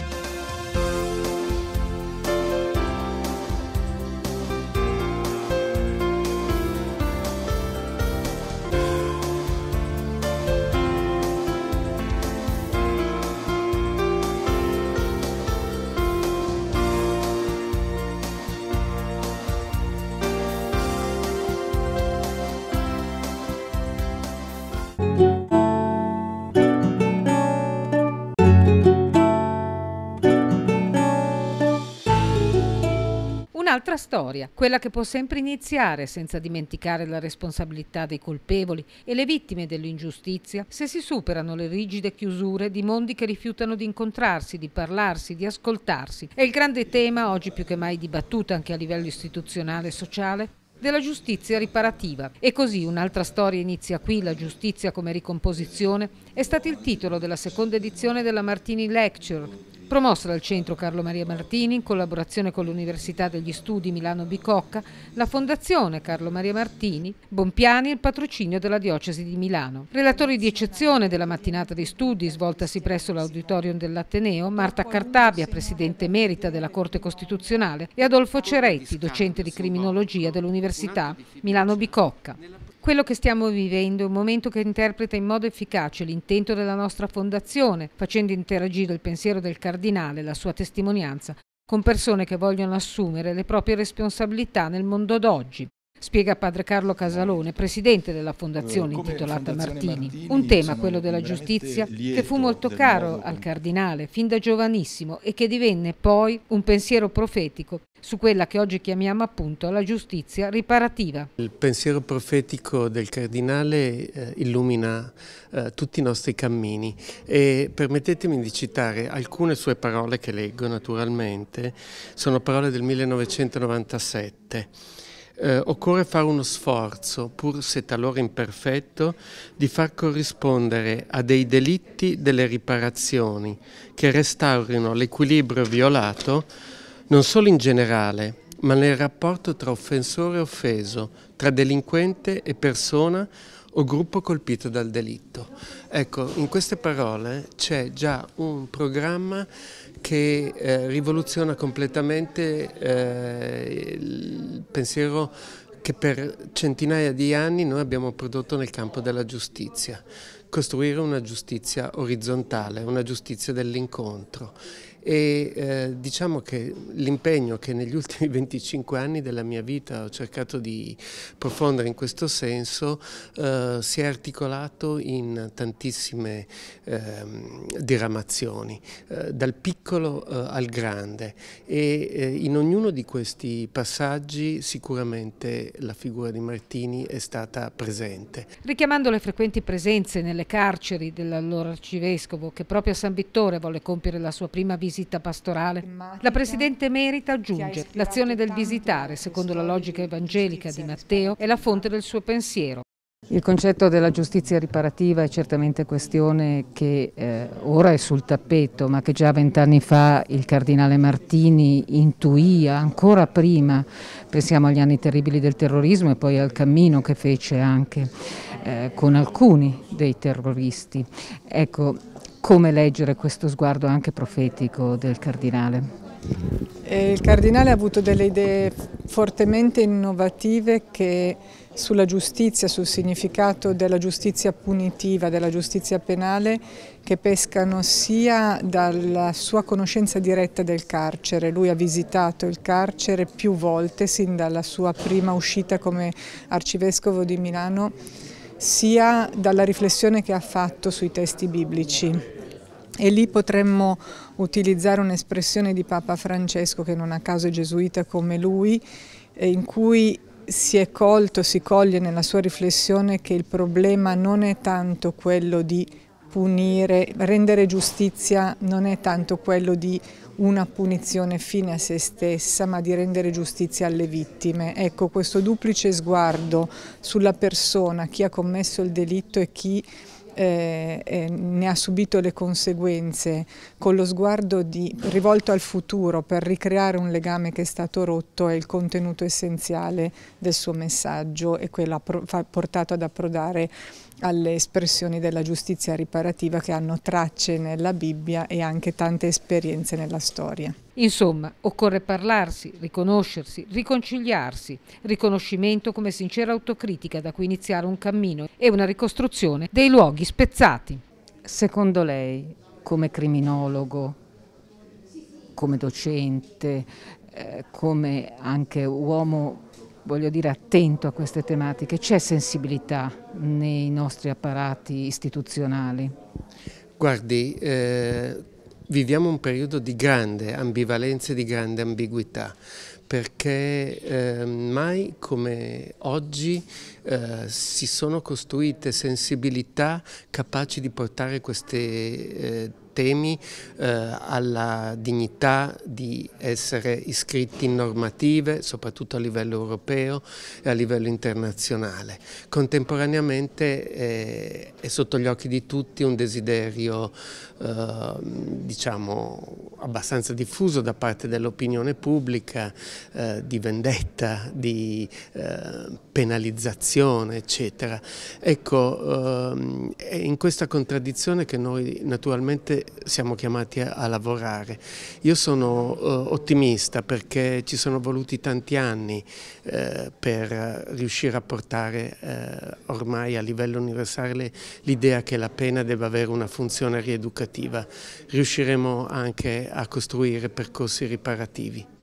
何 un'altra storia, quella che può sempre iniziare senza dimenticare la responsabilità dei colpevoli e le vittime dell'ingiustizia se si superano le rigide chiusure di mondi che rifiutano di incontrarsi, di parlarsi, di ascoltarsi. È il grande tema, oggi più che mai dibattuto anche a livello istituzionale e sociale, della giustizia riparativa. E così un'altra storia inizia qui, la giustizia come ricomposizione, è stato il titolo della seconda edizione della Martini Lecture, Promossa dal Centro Carlo Maria Martini in collaborazione con l'Università degli Studi Milano Bicocca, la Fondazione Carlo Maria Martini, Bompiani e il patrocinio della Diocesi di Milano. Relatori di eccezione della mattinata di studi svoltasi presso l'auditorium dell'Ateneo, Marta Cartabia, presidente emerita della Corte Costituzionale, e Adolfo Ceretti, docente di criminologia dell'Università Milano Bicocca. Quello che stiamo vivendo è un momento che interpreta in modo efficace l'intento della nostra fondazione, facendo interagire il pensiero del cardinale, la sua testimonianza, con persone che vogliono assumere le proprie responsabilità nel mondo d'oggi spiega padre Carlo Casalone, presidente della fondazione eh, intitolata fondazione Martini. Martini. Un tema, quello della giustizia, che fu molto caro al cardinale fin da giovanissimo e che divenne poi un pensiero profetico su quella che oggi chiamiamo appunto la giustizia riparativa. Il pensiero profetico del cardinale eh, illumina eh, tutti i nostri cammini e permettetemi di citare alcune sue parole che leggo naturalmente, sono parole del 1997 eh, occorre fare uno sforzo, pur se talora imperfetto, di far corrispondere a dei delitti delle riparazioni che restaurino l'equilibrio violato non solo in generale, ma nel rapporto tra offensore e offeso, tra delinquente e persona o gruppo colpito dal delitto. Ecco, in queste parole c'è già un programma che eh, rivoluziona completamente eh, il pensiero che per centinaia di anni noi abbiamo prodotto nel campo della giustizia. Costruire una giustizia orizzontale, una giustizia dell'incontro e eh, diciamo che l'impegno che negli ultimi 25 anni della mia vita ho cercato di profondere in questo senso eh, si è articolato in tantissime ehm, eh, diramazioni, dal piccolo eh, al grande e eh, in ognuno di questi passaggi sicuramente la figura di Martini è stata presente. Richiamando le frequenti presenze nelle carceri dell'allora arcivescovo che proprio a San Vittore volle compiere la sua prima visita visita pastorale. La Presidente Merita aggiunge l'azione del visitare, secondo la logica evangelica di Matteo, è la fonte del suo pensiero. Il concetto della giustizia riparativa è certamente questione che eh, ora è sul tappeto, ma che già vent'anni fa il cardinale Martini intuiva, ancora prima, pensiamo agli anni terribili del terrorismo e poi al cammino che fece anche eh, con alcuni dei terroristi. Ecco, come leggere questo sguardo anche profetico del Cardinale? Eh, il Cardinale ha avuto delle idee fortemente innovative che sulla giustizia, sul significato della giustizia punitiva, della giustizia penale, che pescano sia dalla sua conoscenza diretta del carcere, lui ha visitato il carcere più volte sin dalla sua prima uscita come arcivescovo di Milano sia dalla riflessione che ha fatto sui testi biblici. E lì potremmo utilizzare un'espressione di Papa Francesco, che non a caso è gesuita come lui, eh, in cui si è colto, si coglie nella sua riflessione che il problema non è tanto quello di punire, rendere giustizia non è tanto quello di una punizione fine a se stessa ma di rendere giustizia alle vittime. Ecco questo duplice sguardo sulla persona, chi ha commesso il delitto e chi eh, eh, ne ha subito le conseguenze con lo sguardo di, rivolto al futuro per ricreare un legame che è stato rotto è il contenuto essenziale del suo messaggio e quello ha portato ad approdare alle espressioni della giustizia riparativa che hanno tracce nella Bibbia e anche tante esperienze nella storia. Insomma, occorre parlarsi, riconoscersi, riconciliarsi, riconoscimento come sincera autocritica da cui iniziare un cammino e una ricostruzione dei luoghi spezzati. Secondo lei, come criminologo, come docente, eh, come anche uomo voglio dire, attento a queste tematiche, c'è sensibilità nei nostri apparati istituzionali? Guardi, eh, Viviamo un periodo di grande ambivalenza e di grande ambiguità, perché eh, mai come oggi eh, si sono costruite sensibilità capaci di portare questi eh, temi eh, alla dignità di essere iscritti in normative, soprattutto a livello europeo e a livello internazionale. Contemporaneamente eh, è sotto gli occhi di tutti un desiderio, ehm, diciamo, abbastanza diffuso da parte dell'opinione pubblica eh, di vendetta, di eh, penalizzazione eccetera. Ecco, ehm, è in questa contraddizione che noi naturalmente siamo chiamati a, a lavorare. Io sono eh, ottimista perché ci sono voluti tanti anni eh, per riuscire a portare eh, ormai a livello universale l'idea che la pena debba avere una funzione rieducativa. Riusciremo anche a costruire percorsi riparativi.